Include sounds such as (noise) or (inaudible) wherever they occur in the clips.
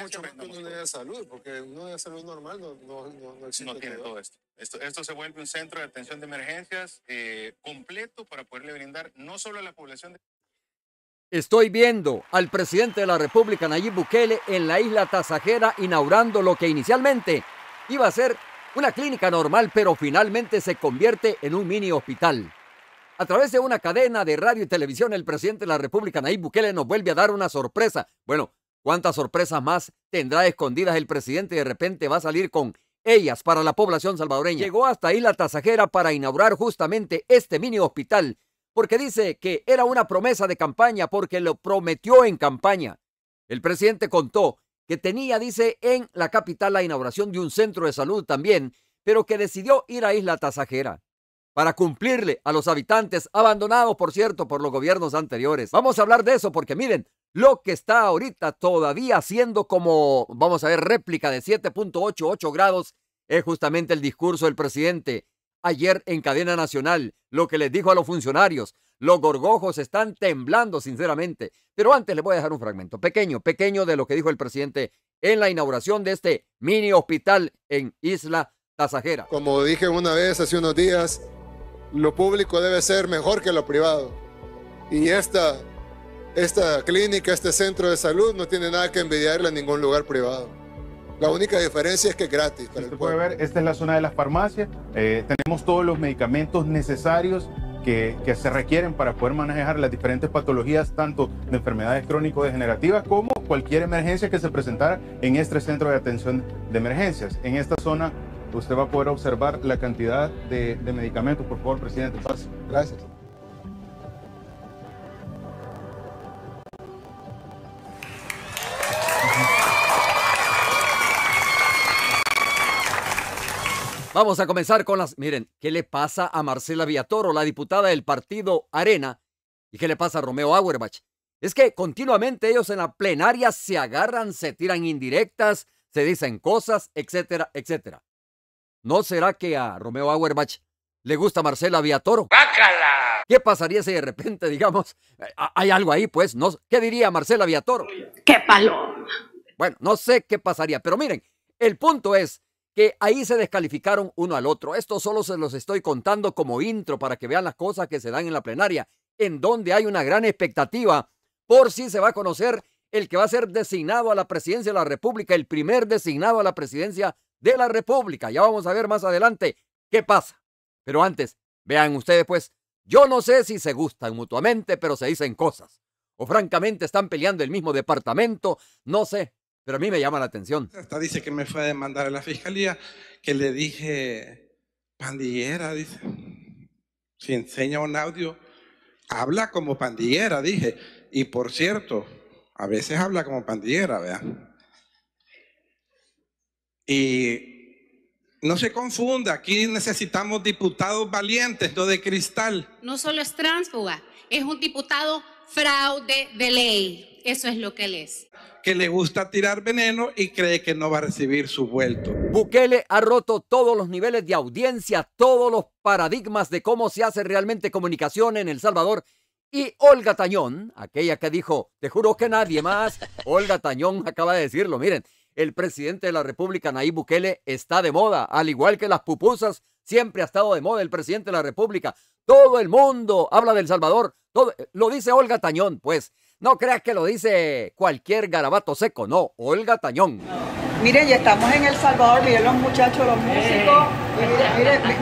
mucho de salud, porque uno de salud normal no, no, no, esto. esto. se vuelve un centro de atención de emergencias eh, completo para poderle brindar no solo a la población de... Estoy viendo al presidente de la República, Nayib Bukele, en la isla Tasajera inaugurando lo que inicialmente iba a ser una clínica normal, pero finalmente se convierte en un mini hospital. A través de una cadena de radio y televisión, el presidente de la República, Nayib Bukele, nos vuelve a dar una sorpresa. Bueno, ¿Cuántas sorpresas más tendrá escondidas el presidente de repente va a salir con ellas para la población salvadoreña? Llegó hasta Isla tasajera para inaugurar justamente este mini hospital, porque dice que era una promesa de campaña, porque lo prometió en campaña. El presidente contó que tenía, dice, en la capital la inauguración de un centro de salud también, pero que decidió ir a Isla Tasajera para cumplirle a los habitantes, abandonados, por cierto, por los gobiernos anteriores. Vamos a hablar de eso porque miren, lo que está ahorita todavía haciendo como, vamos a ver, réplica de 7.88 grados, es justamente el discurso del presidente ayer en cadena nacional, lo que les dijo a los funcionarios. Los gorgojos están temblando, sinceramente. Pero antes les voy a dejar un fragmento pequeño, pequeño de lo que dijo el presidente en la inauguración de este mini hospital en Isla Tasajera. Como dije una vez hace unos días, lo público debe ser mejor que lo privado. Y esta esta clínica, este centro de salud no tiene nada que envidiarle a ningún lugar privado. La única diferencia es que es gratis Usted puede ver, esta es la zona de las farmacias. Eh, tenemos todos los medicamentos necesarios que, se requieren para poder manejar las diferentes patologías, tanto de enfermedades crónico-degenerativas como cualquier emergencia que se presentara en este centro de atención de emergencias. En esta zona usted va a poder observar la cantidad de, medicamentos. Por favor, presidente, Gracias. Vamos a comenzar con las... Miren, ¿qué le pasa a Marcela Villatoro, la diputada del partido Arena? ¿Y qué le pasa a Romeo Auerbach? Es que continuamente ellos en la plenaria se agarran, se tiran indirectas, se dicen cosas, etcétera, etcétera. ¿No será que a Romeo Auerbach le gusta Marcela Villatoro? ¡Bácala! ¿Qué pasaría si de repente, digamos, eh, hay algo ahí, pues? No, ¿Qué diría Marcela Villatoro? ¡Qué palo! Bueno, no sé qué pasaría, pero miren, el punto es que ahí se descalificaron uno al otro. Esto solo se los estoy contando como intro para que vean las cosas que se dan en la plenaria, en donde hay una gran expectativa por si se va a conocer el que va a ser designado a la presidencia de la República, el primer designado a la presidencia de la República. Ya vamos a ver más adelante qué pasa. Pero antes, vean ustedes pues, yo no sé si se gustan mutuamente, pero se dicen cosas. O francamente están peleando el mismo departamento, no sé, pero a mí me llama la atención. Hasta dice que me fue a demandar a la fiscalía, que le dije, pandillera, dice. Si enseña un audio, habla como pandillera, dije. Y por cierto, a veces habla como pandillera, ¿verdad? Y no se confunda, aquí necesitamos diputados valientes, no de cristal. No solo es transfuga, es un diputado fraude de ley. Eso es lo que él es. Que le gusta tirar veneno y cree que no va a recibir su vuelto. Bukele ha roto todos los niveles de audiencia, todos los paradigmas de cómo se hace realmente comunicación en El Salvador. Y Olga Tañón, aquella que dijo, te juro que nadie más, (laughs) Olga Tañón acaba de decirlo, miren, el presidente de la República, Nayib Bukele, está de moda, al igual que las pupusas Siempre ha estado de moda el presidente de la República. Todo el mundo habla del Salvador. Eh, lo dice Olga Tañón, pues. No creas que lo dice cualquier garabato seco, no, Olga Tañón. Miren, ya estamos en El Salvador, miren los muchachos, los músicos,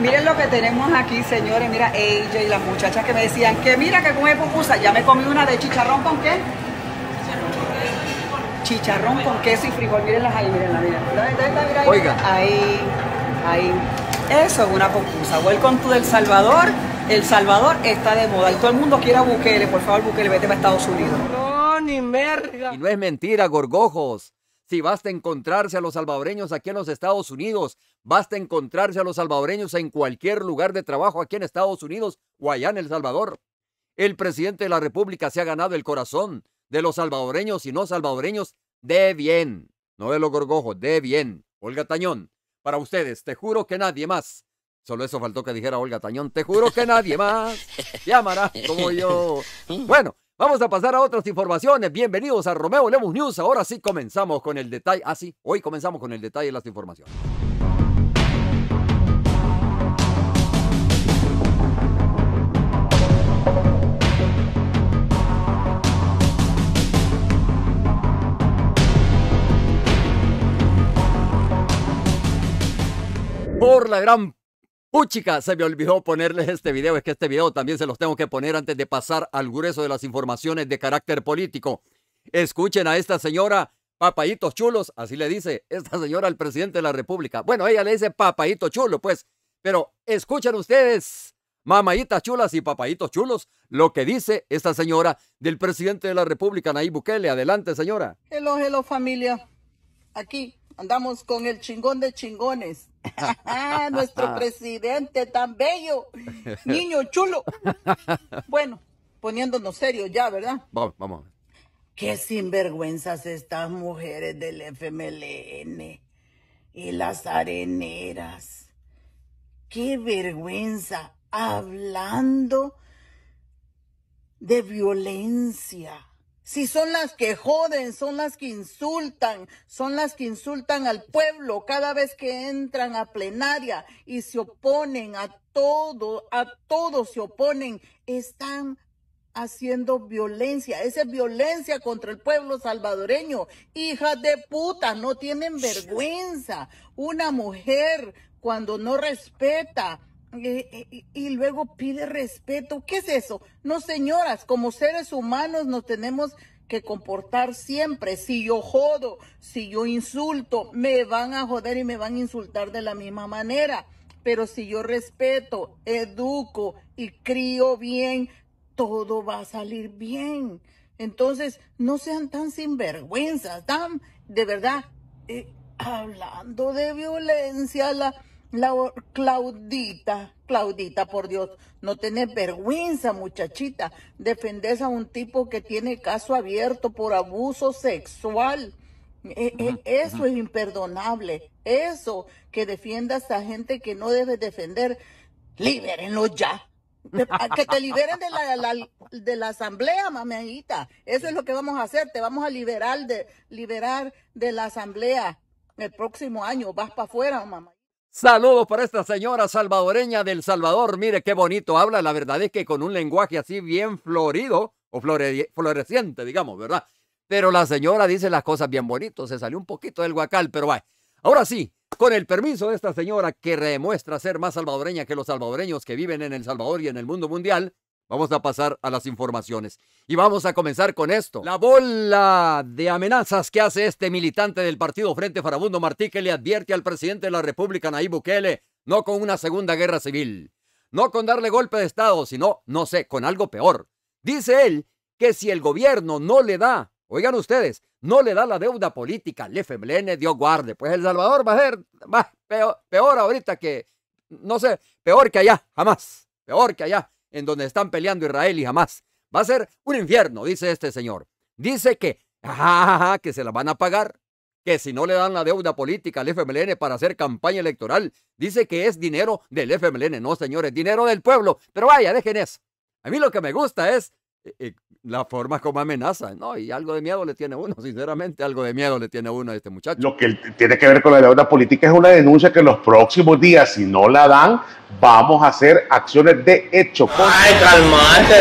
miren, lo que tenemos aquí, señores, mira ella y las muchachas que me decían que mira que come pupusa, ya me comí una de chicharrón con qué? Chicharrón con queso y frijol, miren las ahí, miren la ahí Oiga. Ahí. Ahí. Eso es una pupusa. con tu El Salvador. El Salvador está de moda y todo el mundo quiere a Bukele. Por favor, Bukele, vete para Estados Unidos. No, ni merga. Y no es mentira, gorgojos. Si basta encontrarse a los salvadoreños aquí en los Estados Unidos, basta encontrarse a los salvadoreños en cualquier lugar de trabajo aquí en Estados Unidos o allá en El Salvador. El presidente de la República se ha ganado el corazón de los salvadoreños y no salvadoreños de bien, no de los gorgojos, de bien. Olga Tañón, para ustedes. Te juro que nadie más. Solo eso faltó que dijera Olga Tañón. Te juro que nadie más llamará como yo. Bueno, vamos a pasar a otras informaciones. Bienvenidos a Romeo Lemus News. Ahora sí comenzamos con el detalle. Así, ah, hoy comenzamos con el detalle de las informaciones. Por la gran puchica, se me olvidó ponerles este video. Es que este video también se los tengo que poner antes de pasar al grueso de las informaciones de carácter político. Escuchen a esta señora, papayitos chulos, así le dice esta señora al presidente de la República. Bueno, ella le dice papayito chulo, pues. Pero escuchen ustedes, mamayitas chulas y papayitos chulos, lo que dice esta señora del presidente de la República, Nayib Bukele. Adelante, señora. Hello, hello, familia. Aquí andamos con el chingón de chingones Ah, nuestro (laughs) presidente tan bello, niño chulo. Bueno, poniéndonos serios ya, ¿verdad? Vamos, vamos. Qué sinvergüenzas estas mujeres del FMLN y las areneras. Qué vergüenza hablando de violencia si son las que joden, son las que insultan, son las que insultan al pueblo cada vez que entran a plenaria y se oponen a todo, a todos se oponen, están haciendo violencia. Esa es violencia contra el pueblo salvadoreño. Hijas de puta, no tienen vergüenza. Una mujer cuando no respeta eh, eh, y, luego pide respeto. ¿Qué es eso? No, señoras, como seres humanos nos tenemos que comportar siempre. Si yo jodo, si yo insulto, me van a joder y me van a insultar de la misma manera. Pero si yo respeto, educo y crío bien, todo va a salir bien. Entonces, no sean tan sinvergüenzas, tan, de verdad, eh, hablando de violencia, la Claudita, Claudita, por Dios, no tenés vergüenza, muchachita. Defendés a un tipo que tiene caso abierto por abuso sexual. E, e, eso es imperdonable. Eso, que defiendas a gente que no debes defender, libérenlo ya. Que te liberen de la, de la asamblea, mamita, Eso es lo que vamos a hacer. Te vamos a liberar de, liberar de la asamblea el próximo año. Vas para afuera, mamá. Saludos para esta señora salvadoreña del Salvador. Mire qué bonito habla. La verdad es que con un lenguaje así bien florido o floreciente, digamos, ¿verdad? Pero la señora dice las cosas bien bonitas. Se salió un poquito del guacal, pero va. Ahora sí, con el permiso de esta señora que demuestra ser más salvadoreña que los salvadoreños que viven en El Salvador y en el mundo mundial, Vamos a pasar a las informaciones y vamos a comenzar con esto. La bola de amenazas que hace este militante del partido Frente Farabundo Martí que le advierte al presidente de la República Nayib Bukele, no con una segunda guerra civil, no con darle golpe de Estado, sino, no sé, con algo peor. Dice él que si el gobierno no le da, oigan ustedes, no le da la deuda política, le FMLN Dios guarde, pues El Salvador va a ser peor ahorita que, no sé, peor que allá, jamás, peor que allá en donde están peleando Israel y Jamás Va a ser un infierno, dice este señor. Dice que, ajá, ah, ajá, que se la van a pagar, que si no le dan la deuda política al FMLN para hacer campaña electoral, dice que es dinero del FMLN. No, señores, dinero del pueblo. Pero vaya, dejen eso. A mí lo que me gusta es eh, eh, la forma como amenaza ¿no? Y algo de miedo le tiene uno, (laughs) sinceramente, algo de miedo le tiene uno a este muchacho. Lo que tiene que ver con la deuda política es una denuncia que en los próximos días, si no la dan, vamos a hacer acciones de hecho. Ay,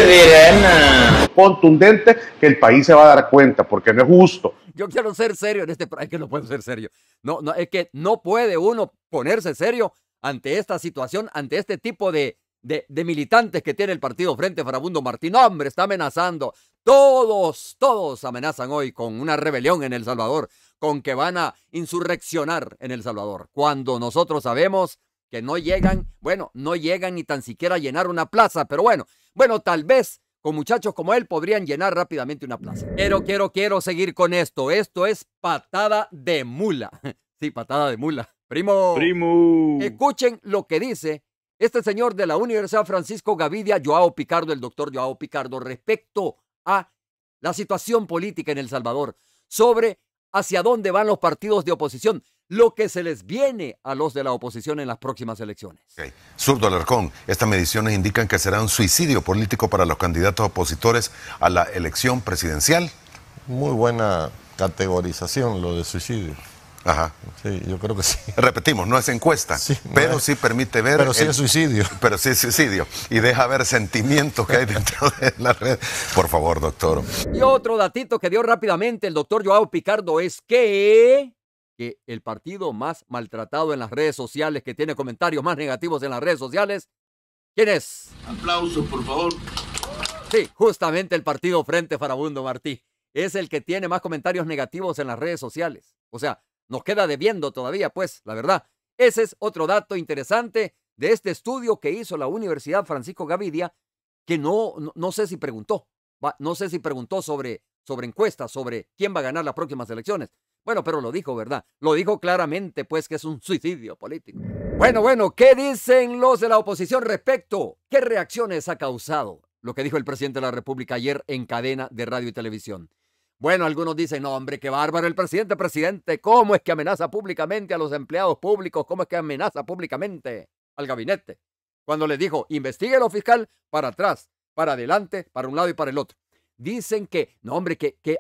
Virena. Contundente que el país se va a dar cuenta, porque no es justo. Yo quiero ser serio en este país, que no puedo ser serio. No, no, es que no puede uno ponerse serio ante esta situación, ante este tipo de de, militantes que tiene el partido Frente Farabundo Martín. Hombre, está amenazando. Todos, todos amenazan hoy con una rebelión en El Salvador, con que van a insurreccionar en El Salvador, cuando nosotros sabemos que no llegan, bueno, no llegan ni tan siquiera a llenar una plaza, pero bueno, bueno, tal vez con muchachos como él podrían llenar rápidamente una plaza. Pero quiero, quiero seguir con esto. Esto es patada de mula. (laughs) Sí, patada de mula. Primo. Primo. Escuchen lo que dice este señor de la Universidad Francisco Gavidia, Joao Picardo, el doctor Joao Picardo, respecto a la situación política en El Salvador, sobre hacia dónde van los partidos de oposición, lo que se les viene a los de la oposición en las próximas elecciones. Okay. Alarcón, estas mediciones indican que será un suicidio político para los candidatos opositores a la elección presidencial. Muy buena categorización lo de suicidio. Ajá. Sí, yo creo que sí. Repetimos, no es encuesta, pero sí permite ver. Pero sí es suicidio. Pero sí es suicidio. Y deja ver sentimientos que hay dentro de la red. Por favor, doctor. Y otro datito que dio rápidamente el doctor Joao Picardo es que que el partido más maltratado en las redes sociales, que tiene comentarios más negativos en las redes sociales, ¿quién es? Aplausos, por favor. Sí, justamente el partido Frente Farabundo Martí es el que tiene más comentarios negativos en las redes sociales. O sea, nos queda debiendo todavía, pues, la verdad. Ese es otro dato interesante de este estudio que hizo la Universidad Francisco Gavidia, que no, no, sé si preguntó, no sé si preguntó sobre, sobre encuestas, sobre quién va a ganar las próximas elecciones. Bueno, pero lo dijo, ¿verdad? Lo dijo claramente, pues, que es un suicidio político. Bueno, bueno, ¿qué dicen los de la oposición respecto? ¿Qué reacciones ha causado lo que dijo el presidente de la República ayer en cadena de radio y televisión? Bueno, algunos dicen, no, hombre, qué bárbaro el presidente, presidente, ¿cómo es que amenaza públicamente a los empleados públicos? ¿Cómo es que amenaza públicamente al gabinete? Cuando le dijo, investigue lo fiscal, para atrás, para adelante, para un lado y para el otro. Dicen que, no, hombre, que, que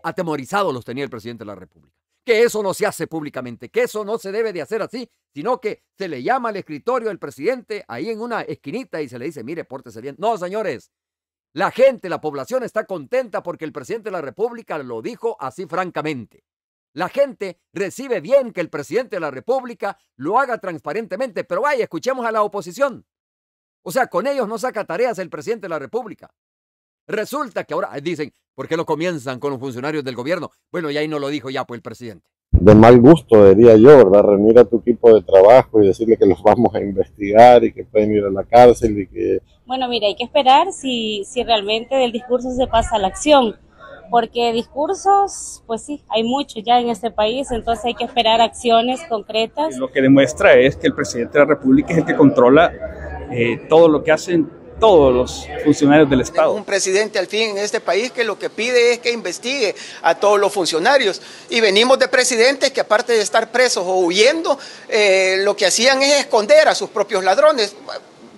los tenía el presidente de la República que eso no se hace públicamente, que eso no se debe de hacer así, sino que se le llama al escritorio del presidente ahí en una esquinita y se le dice, mire, pórtese bien. No, señores, la gente, la población está contenta porque el presidente de la República lo dijo así francamente. La gente recibe bien que el presidente de la República lo haga transparentemente, pero vaya, escuchemos a la oposición. O sea, con ellos no saca tareas el presidente de la República. Resulta que ahora dicen, ¿por qué no comienzan con los funcionarios del gobierno? Bueno, y ahí no lo dijo ya pues el presidente de mal gusto, diría yo, ¿verdad? Reunir a tu equipo de trabajo y decirle que los vamos a investigar y que pueden ir a la cárcel y que... Bueno, mira, hay que esperar si, si realmente del discurso se pasa a la acción, porque discursos, pues sí, hay muchos ya en este país, entonces hay que esperar acciones concretas. Lo que demuestra es que el presidente de la República es el que controla eh, todo lo que hacen todos los funcionarios del Estado. Un presidente al fin en este país que lo que pide es que investigue a todos los funcionarios. Y venimos de presidentes que aparte de estar presos o huyendo, eh, lo que hacían es esconder a sus propios ladrones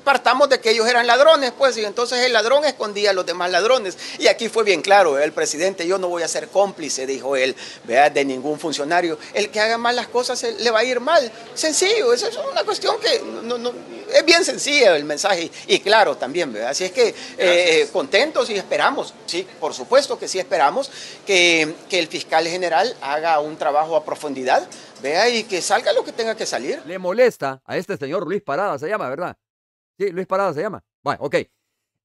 partamos de que ellos eran ladrones, pues, y entonces el ladrón escondía a los demás ladrones. Y aquí fue bien claro, el presidente, yo no voy a ser cómplice, dijo él, Vea de ningún funcionario. El que haga mal las cosas eh, le va a ir mal. Sencillo, esa es una cuestión que no, es bien sencillo el mensaje y, claro también, ¿verdad? Así es que eh, eh, contentos y esperamos, sí, por supuesto que sí esperamos que, el fiscal general haga un trabajo a profundidad, vea y que salga lo que tenga que salir. Le molesta a este señor Luis Parada, se llama, ¿verdad? Sí, Luis Parada se llama. Bueno, ok.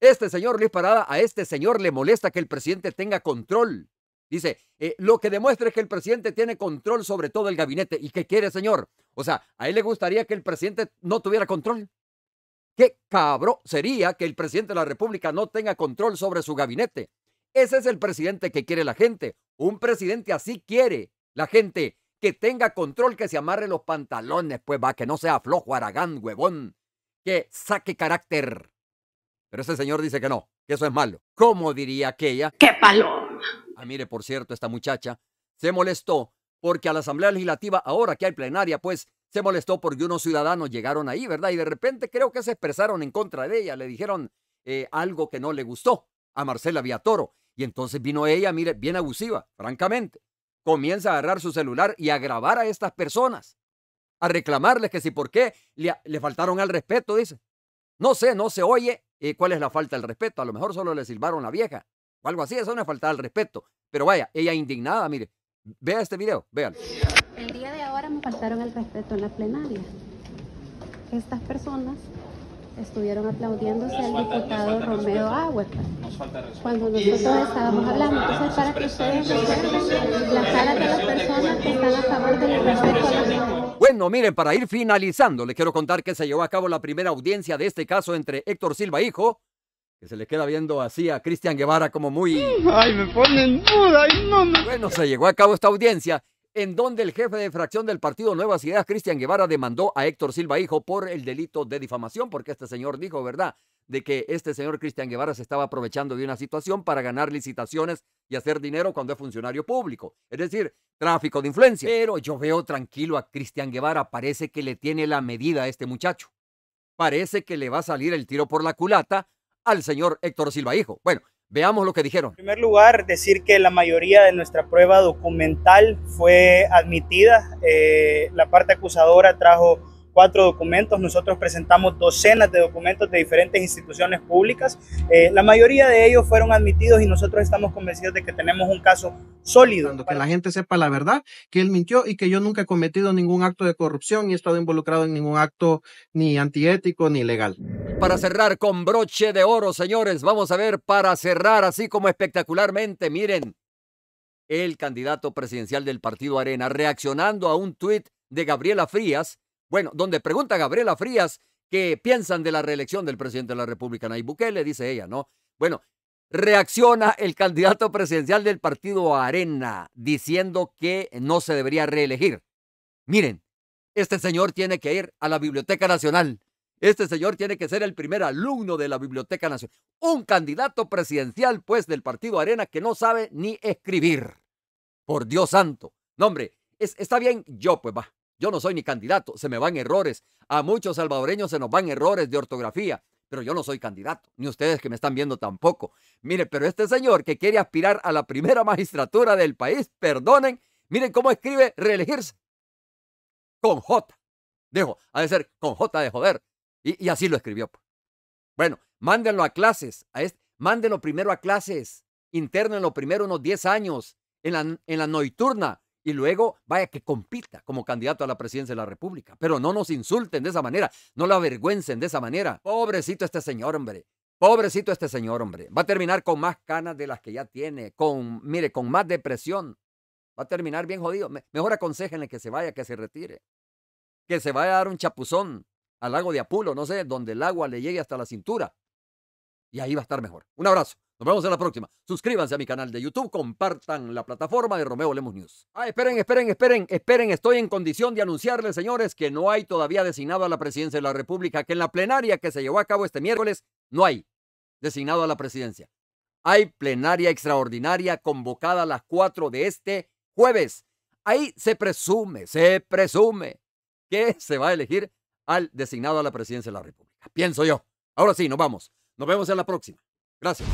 Este señor Luis Parada, a este señor le molesta que el presidente tenga control. Dice, eh, lo que demuestra es que el presidente tiene control sobre todo el gabinete. ¿Y qué quiere, señor? O sea, a él le gustaría que el presidente no tuviera control. Qué cabrón sería que el presidente de la República no tenga control sobre su gabinete. Ese es el presidente que quiere la gente. Un presidente así quiere la gente que tenga control, que se amarre los pantalones, pues va, que no sea flojo, aragán, huevón, que saque carácter. Pero ese señor dice que no, que eso es malo. ¿Cómo diría aquella? ¡Qué paloma! Ah, mire, por cierto, esta muchacha se molestó porque a la Asamblea Legislativa, ahora que hay plenaria, pues se molestó porque unos ciudadanos llegaron ahí, ¿verdad? Y de repente creo que se expresaron en contra de ella, le dijeron eh, algo que no le gustó a Marcela Viatoro. Y entonces vino ella, mire, bien abusiva, francamente. Comienza a agarrar su celular y a grabar a estas personas, a reclamarles que si por qué le, faltaron al respeto, dice. No sé, no se oye eh, cuál es la falta del respeto. A lo mejor solo le silbaron la vieja o algo así, eso no es falta al respeto. Pero vaya, ella indignada, mire. Vea este video, vean faltaron el respeto en la plenaria. Estas personas estuvieron aplaudiéndose al diputado Romeo Auer cuando nosotros estábamos hablando. Entonces, para que ustedes recuerden la sala de las personas que están a favor del respeto a la bueno, miren, para ir finalizando, les quiero contar que se llevó a cabo la primera audiencia de este caso entre Héctor Silva Hijo, que se le queda viendo así a Cristian Guevara como muy... ¡Ay, me pone en duda! ¡Ay, no me... Bueno, se llegó a cabo esta audiencia en donde el jefe de fracción del partido Nuevas Ideas, Cristian Guevara, demandó a Héctor Silva Hijo por el delito de difamación, porque este señor dijo, ¿verdad?, de que este señor Cristian Guevara se estaba aprovechando de una situación para ganar licitaciones y hacer dinero cuando es funcionario público, es decir, tráfico de influencia. Pero yo veo tranquilo a Cristian Guevara, parece que le tiene la medida a este muchacho. Parece que le va a salir el tiro por la culata al señor Héctor Silva Hijo. Bueno, Veamos lo que dijeron. En primer lugar, decir que la mayoría de nuestra prueba documental fue admitida. Eh, la parte acusadora trajo cuatro documentos. Nosotros presentamos docenas de documentos de diferentes instituciones públicas. Eh, la mayoría de ellos fueron admitidos y nosotros estamos convencidos de que tenemos un caso sólido. que la gente sepa la verdad, que él mintió y que yo nunca he cometido ningún acto de corrupción y he estado involucrado en ningún acto ni antiético ni legal. Para cerrar con broche de oro, señores, vamos a ver para cerrar así como espectacularmente, miren, el candidato presidencial del partido Arena reaccionando a un tuit de Gabriela Frías, bueno, donde pregunta Gabriela Frías qué piensan de la reelección del presidente de la República, Nayib Bukele, dice ella, ¿no? Bueno, reacciona el candidato presidencial del partido Arena diciendo que no se debería reelegir. Miren, este señor tiene que ir a la Biblioteca Nacional. Este señor tiene que ser el primer alumno de la Biblioteca Nacional. Un candidato presidencial, pues, del partido Arena que no sabe ni escribir. Por Dios santo. No, hombre, está bien yo, pues va. Yo no soy ni candidato, se me van errores. A muchos salvadoreños se nos van errores de ortografía, pero yo no soy candidato, ni ustedes que me están viendo tampoco. Mire, pero este señor que quiere aspirar a la primera magistratura del país, perdonen, miren cómo escribe reelegirse. Con J. Dejo, ha de ser con J de joder. Y, así lo escribió. Pues. Bueno, mándenlo a clases, a este, mándenlo primero a clases, lo primero unos 10 años en la, en la noiturna, y luego vaya que compita como candidato a la presidencia de la República. Pero no nos insulten de esa manera, no la avergüencen de esa manera. Pobrecito este señor, hombre. Pobrecito este señor, hombre. Va a terminar con más canas de las que ya tiene, con, mire, con más depresión. Va a terminar bien jodido. Mejor aconsejenle que se vaya, que se retire. Que se vaya a dar un chapuzón al lago de Apulo, no sé, donde el agua le llegue hasta la cintura. Y ahí va a estar mejor. Un abrazo. Nos vemos en la próxima. Suscríbanse a mi canal de YouTube, compartan la plataforma de Romeo Lemos News. Ah, esperen, esperen, esperen, esperen. Estoy en condición de anunciarles, señores, que no hay todavía designado a la presidencia de la República, que en la plenaria que se llevó a cabo este miércoles no hay designado a la presidencia. Hay plenaria extraordinaria convocada a las 4 de este jueves. Ahí se presume, se presume que se va a elegir al designado a la presidencia de la República. Pienso yo. Ahora sí, nos vamos. Nos vemos en la próxima. Gracias.